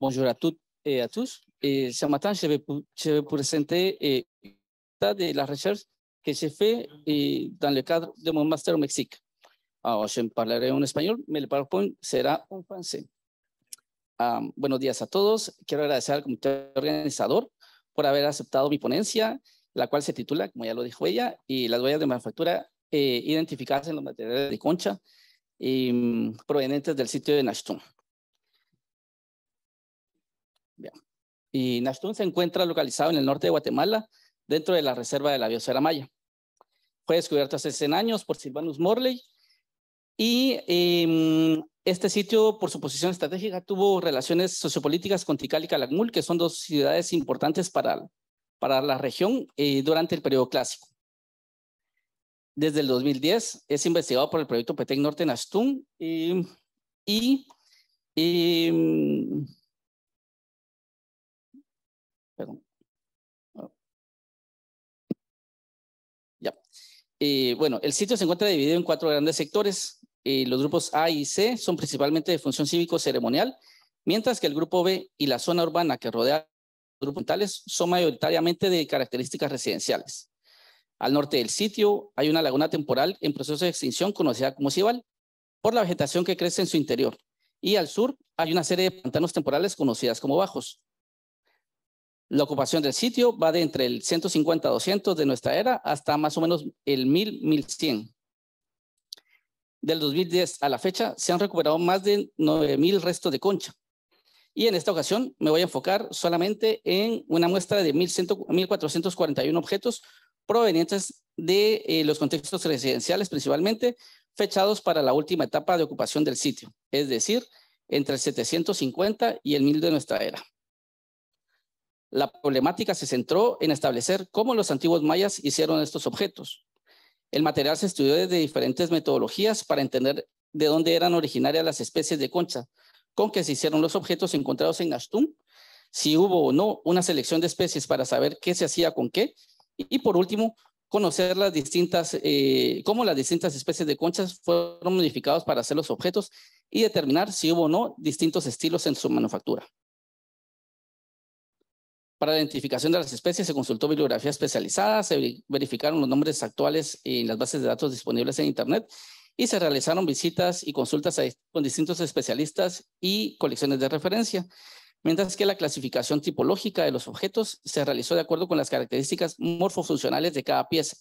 Bonjour à toutes et à tous. Et eh, ce matin, je vais, je présenter eh, de la recherche que j'ai fait eh, dans le cadre de mon master au Mexique. Alors, je en español, pero el PowerPoint será en francés. Ah, buenos días a todos. Quiero agradecer al comité organizador por haber aceptado mi ponencia, la cual se titula, como ya lo dijo ella, y las huellas de manufactura eh, identificadas en los materiales de concha eh, provenientes del sitio de Nashtun. Y Nashtun se encuentra localizado en el norte de Guatemala, dentro de la reserva de la biosfera maya. Fue descubierto hace 100 años por Silvanus Morley y em, este sitio, por su posición estratégica, tuvo relaciones sociopolíticas con Tikal y Calakmul, que son dos ciudades importantes para, para la región eh, durante el periodo clásico. Desde el 2010 es investigado por el proyecto Petec Norte en em, y, em, Ya. Eh, bueno, el sitio se encuentra dividido en cuatro grandes sectores. Eh, los grupos A y C son principalmente de función cívico-ceremonial, mientras que el grupo B y la zona urbana que rodea los grupos tales son mayoritariamente de características residenciales. Al norte del sitio hay una laguna temporal en proceso de extinción conocida como Cival por la vegetación que crece en su interior. Y al sur hay una serie de pantanos temporales conocidas como bajos, la ocupación del sitio va de entre el 150 a 200 de nuestra era hasta más o menos el 1000, 1100. Del 2010 a la fecha se han recuperado más de 9000 restos de concha. Y en esta ocasión me voy a enfocar solamente en una muestra de 1441 objetos provenientes de eh, los contextos residenciales principalmente, fechados para la última etapa de ocupación del sitio, es decir, entre el 750 y el 1000 de nuestra era. La problemática se centró en establecer cómo los antiguos mayas hicieron estos objetos. El material se estudió desde diferentes metodologías para entender de dónde eran originarias las especies de concha con que se hicieron los objetos encontrados en astun si hubo o no una selección de especies para saber qué se hacía con qué, y por último, conocer las distintas, eh, cómo las distintas especies de conchas fueron modificadas para hacer los objetos y determinar si hubo o no distintos estilos en su manufactura. Para la identificación de las especies se consultó bibliografía especializada, se verificaron los nombres actuales en las bases de datos disponibles en Internet y se realizaron visitas y consultas con distintos especialistas y colecciones de referencia, mientras que la clasificación tipológica de los objetos se realizó de acuerdo con las características morfofuncionales de cada pieza,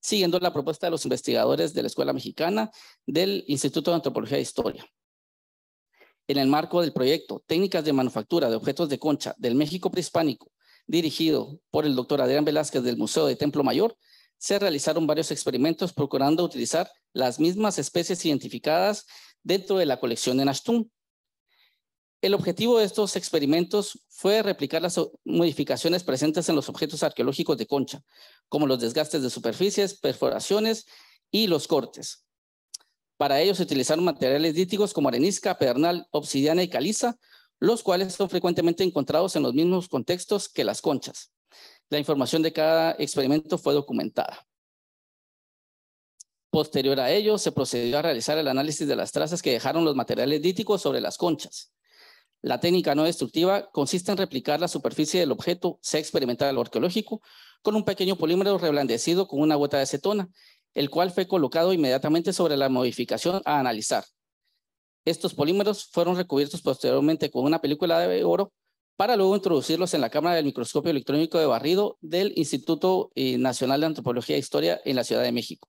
siguiendo la propuesta de los investigadores de la Escuela Mexicana del Instituto de Antropología e Historia. En el marco del proyecto Técnicas de Manufactura de Objetos de Concha del México Prehispánico dirigido por el doctor Adrián Velázquez del Museo de Templo Mayor, se realizaron varios experimentos procurando utilizar las mismas especies identificadas dentro de la colección en Nashtum. El objetivo de estos experimentos fue replicar las modificaciones presentes en los objetos arqueológicos de concha, como los desgastes de superficies, perforaciones y los cortes. Para ello se utilizaron materiales díticos como arenisca, pedernal, obsidiana y caliza, los cuales son frecuentemente encontrados en los mismos contextos que las conchas. La información de cada experimento fue documentada. Posterior a ello, se procedió a realizar el análisis de las trazas que dejaron los materiales díticos sobre las conchas. La técnica no destructiva consiste en replicar la superficie del objeto, sea experimental o arqueológico, con un pequeño polímero reblandecido con una gota de acetona, el cual fue colocado inmediatamente sobre la modificación a analizar. Estos polímeros fueron recubiertos posteriormente con una película de oro para luego introducirlos en la cámara del microscopio electrónico de barrido del Instituto eh, Nacional de Antropología e Historia en la Ciudad de México.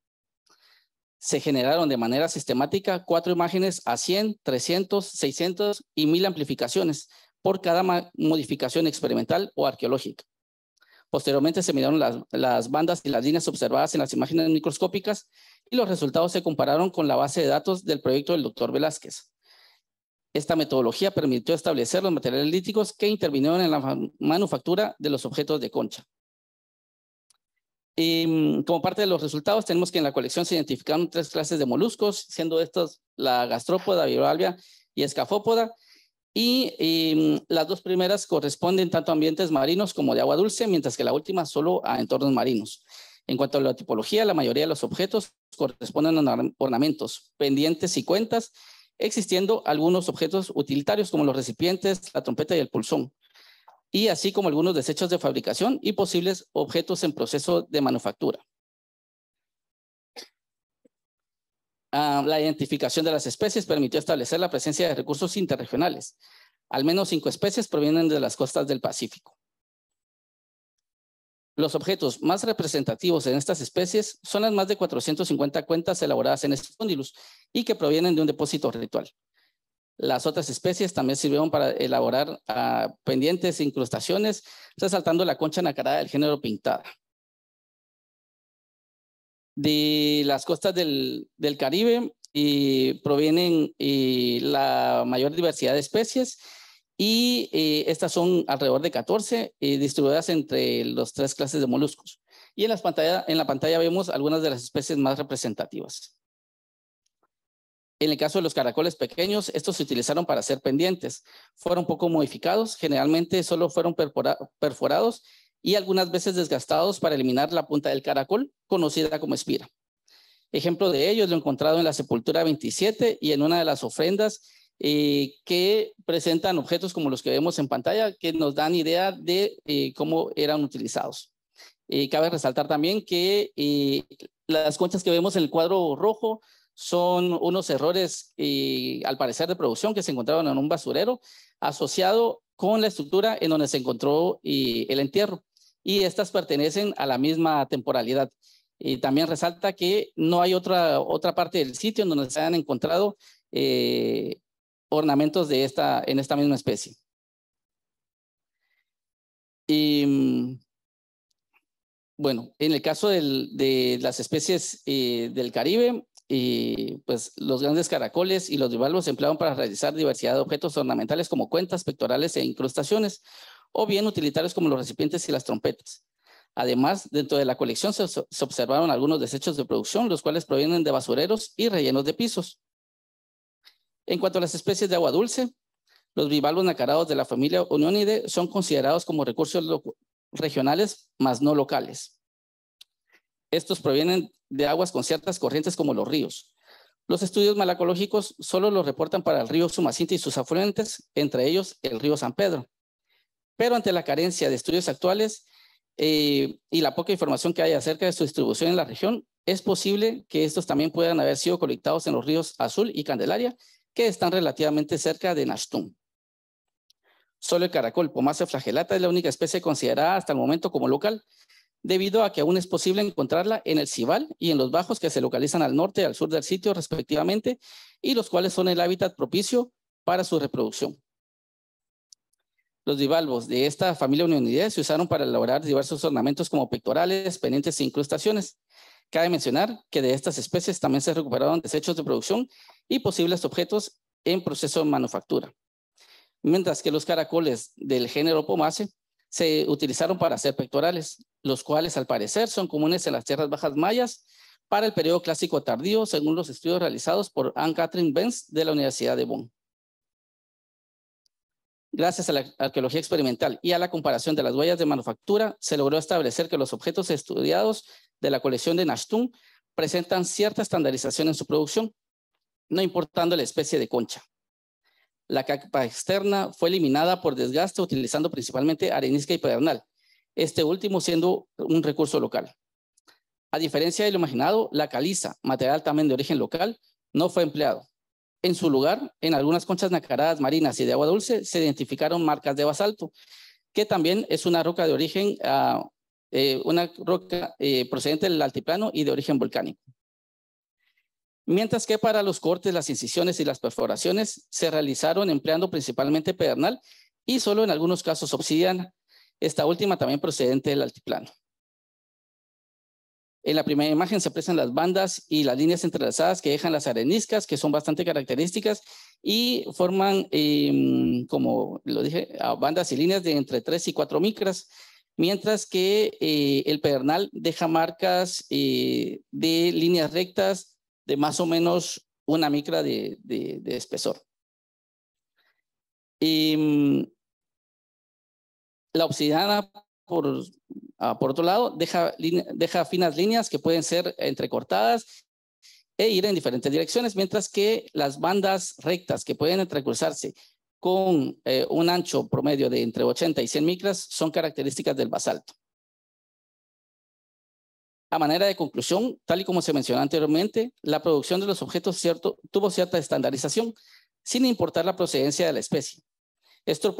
Se generaron de manera sistemática cuatro imágenes a 100, 300, 600 y 1000 amplificaciones por cada modificación experimental o arqueológica. Posteriormente se miraron las, bandas y las líneas observadas en las imágenes microscópicas y los resultados se compararon con la base de datos del proyecto del doctor Velázquez. Esta metodología permitió establecer los materiales líticos que intervinieron en la manufactura de los objetos de concha. Y, mm, como parte de los resultados, tenemos que en la colección se identificaron tres clases de moluscos, siendo estos la gastrópoda, bivalvia y escafópoda, y em, las dos primeras corresponden tanto a ambientes marinos como de agua dulce, mientras que la última solo a entornos marinos. En cuanto a la tipología, la mayoría de los objetos corresponden a ornamentos, pendientes y cuentas, existiendo algunos objetos utilitarios como los recipientes, la trompeta y el pulsón, y así como algunos desechos de fabricación y posibles objetos en proceso de manufactura. Ah, la identificación de las especies permitió establecer la presencia de recursos interregionales. Al menos cinco especies provienen de las costas del Pacífico. Los objetos más representativos en estas especies son las más de 450 cuentas elaboradas en Spondylus y que provienen de un depósito ritual. Las otras especies también sirvieron para elaborar ah, pendientes e incrustaciones, resaltando la concha nacarada del género pintada de las costas del, Caribe y provienen la mayor diversidad de especies y eh, estas son alrededor de 14 eh, distribuidas entre los tres clases de moluscos. Y en, las en la pantalla vemos algunas de las especies más representativas. En el caso de los caracoles pequeños, estos se utilizaron para hacer pendientes. Fueron poco modificados, generalmente solo fueron perforados y algunas veces desgastados para eliminar la punta del caracol, conocida como espira. Ejemplo de ello es lo encontrado en la sepultura 27 y en una de las ofrendas eh, que presentan objetos como los que vemos en pantalla, que nos dan idea de eh, cómo eran utilizados. Eh, cabe resaltar también que las conchas que vemos en el cuadro rojo son unos errores, al parecer, de producción que se encontraron en un basurero asociado con la estructura en donde se encontró el entierro y estas pertenecen a la misma temporalidad. Y también resalta que no hay otra, otra parte del sitio donde se hayan encontrado eh, ornamentos de esta, en esta misma especie. Mm, bueno, en el caso de las especies eh, del Caribe, eh, pues los grandes caracoles y los bivalvos se empleaban para realizar diversidad de objetos ornamentales como cuentas, pectorales e incrustaciones o bien utilitarios como los recipientes y las trompetas. Además, dentro de la colección se, observaron algunos desechos de producción, los cuales provienen de basureros y rellenos de pisos. En cuanto a las especies de agua dulce, los bivalvos nacarados de la familia Uniónide son considerados como recursos regionales, más no locales. Estos provienen de aguas con ciertas corrientes como los ríos. Los estudios malacológicos solo los reportan para el río Sumacinta y sus afluentes, entre ellos el río San Pedro. Pero ante la carencia de estudios actuales eh, y la poca información que hay acerca de su distribución en la región, es posible que estos también puedan haber sido colectados en los ríos Azul y Candelaria, que están relativamente cerca de Nashtun. Solo el caracol pomace flagelata es la única especie considerada hasta el momento como local, debido a que aún es posible encontrarla en el Cibal y en los bajos que se localizan al norte y al sur del sitio respectivamente, y los cuales son el hábitat propicio para su reproducción. Los bivalvos de esta familia unionidae se usaron para elaborar diversos ornamentos como pectorales, pendientes e incrustaciones. Cabe mencionar que de estas especies también se recuperaron desechos de producción y posibles objetos en proceso de manufactura. Mientras que los caracoles del género Pomace se utilizaron para hacer pectorales, los cuales al parecer son comunes en las tierras bajas mayas para el periodo clásico tardío, según los estudios realizados por Anne Catherine Benz de la Universidad de Bonn. Gracias a la arqueología experimental y a la comparación de las huellas de manufactura, se logró establecer que los objetos estudiados de la colección de Nashtun presentan cierta estandarización en su producción, no importando la especie de concha. La capa externa fue eliminada por desgaste utilizando principalmente arenisca y pedernal, este último siendo un recurso local. A diferencia de lo imaginado, la caliza, material también de origen local, no fue empleado. En su lugar, en algunas conchas nacaradas marinas y de agua dulce se identificaron marcas de basalto, que también es una roca de origen, ah, eh, una roca eh, procedente del altiplano y de origen volcánico. Mientras que para los cortes, las incisiones y las perforaciones se realizaron empleando principalmente pedernal y solo en algunos casos obsidiana, esta última también procedente del altiplano. En la primera imagen se aprecian las bandas y las líneas entrelazadas que dejan las areniscas, que son bastante características y forman, em, como lo dije, bandas y líneas de entre 3 y 4 micras, mientras que eh, el pedernal deja marcas eh, de líneas rectas de más o menos una micra de, de espesor. Em, la obsidiana, por Ah, por otro lado, deja, finas líneas que pueden ser entrecortadas e ir en diferentes direcciones, mientras que las bandas rectas que pueden entrecruzarse con eh, un ancho promedio de entre 80 y 100 micras son características del basalto. A manera de conclusión, tal y como se mencionó anteriormente, la producción de los objetos tuvo cierta estandarización, sin importar la procedencia de la especie. Esto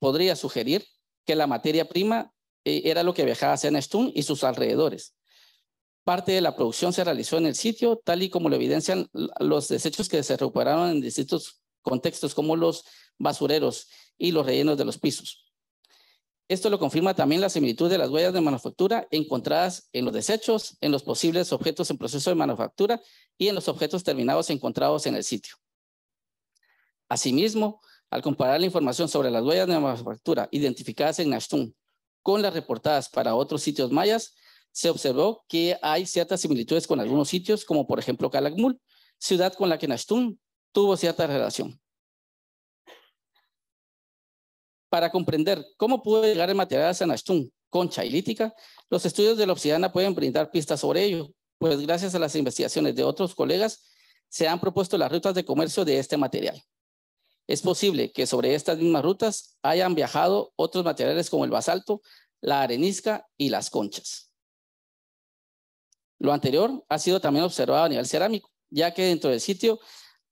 podría sugerir que la materia prima eh, era lo que viajaba hacia Neptune y sus alrededores. Parte de la producción se realizó en el sitio, tal y como lo evidencian los desechos que se recuperaron en distintos contextos, como los basureros y los rellenos de los pisos. Esto lo confirma también la similitud de las huellas de manufactura encontradas en los desechos, en los posibles objetos en proceso de manufactura y en los objetos terminados encontrados en el sitio. Asimismo, al comparar la información sobre las huellas de manufactura identificadas en Nashtun con las reportadas para otros sitios mayas, se observó que hay ciertas similitudes con algunos sitios, como por ejemplo Calakmul, ciudad con la que Nashtun tuvo cierta relación. Para comprender cómo pudo llegar el material a Nashtun, concha y lítica, los estudios de la obsidiana pueden brindar pistas sobre ello, pues gracias a las investigaciones de otros colegas se han propuesto las rutas de comercio de este material. Es posible que sobre estas mismas rutas hayan viajado otros materiales como el basalto, la arenisca y las conchas. Lo anterior ha sido también observado a nivel cerámico, ya que dentro del sitio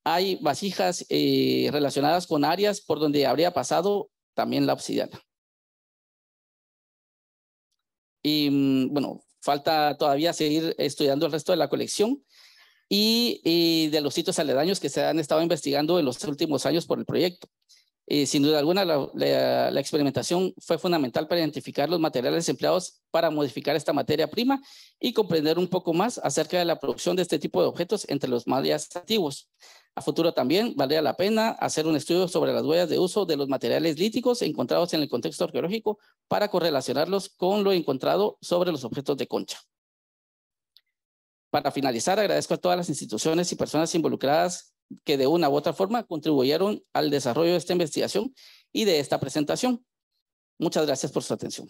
hay vasijas eh, relacionadas con áreas por donde habría pasado también la obsidiana. Y mm, bueno, falta todavía seguir estudiando el resto de la colección, y, de los sitios aledaños que se han estado investigando en los últimos años por el proyecto. Eh, sin duda alguna, la, experimentación fue fundamental para identificar los materiales empleados para modificar esta materia prima y comprender un poco más acerca de la producción de este tipo de objetos entre los mayas activos. A futuro también valdría la pena hacer un estudio sobre las huellas de uso de los materiales líticos encontrados en el contexto arqueológico para correlacionarlos con lo encontrado sobre los objetos de concha. Para finalizar, agradezco a todas las instituciones y personas involucradas que de una u otra forma contribuyeron al desarrollo de esta investigación y de esta presentación. Muchas gracias por su atención.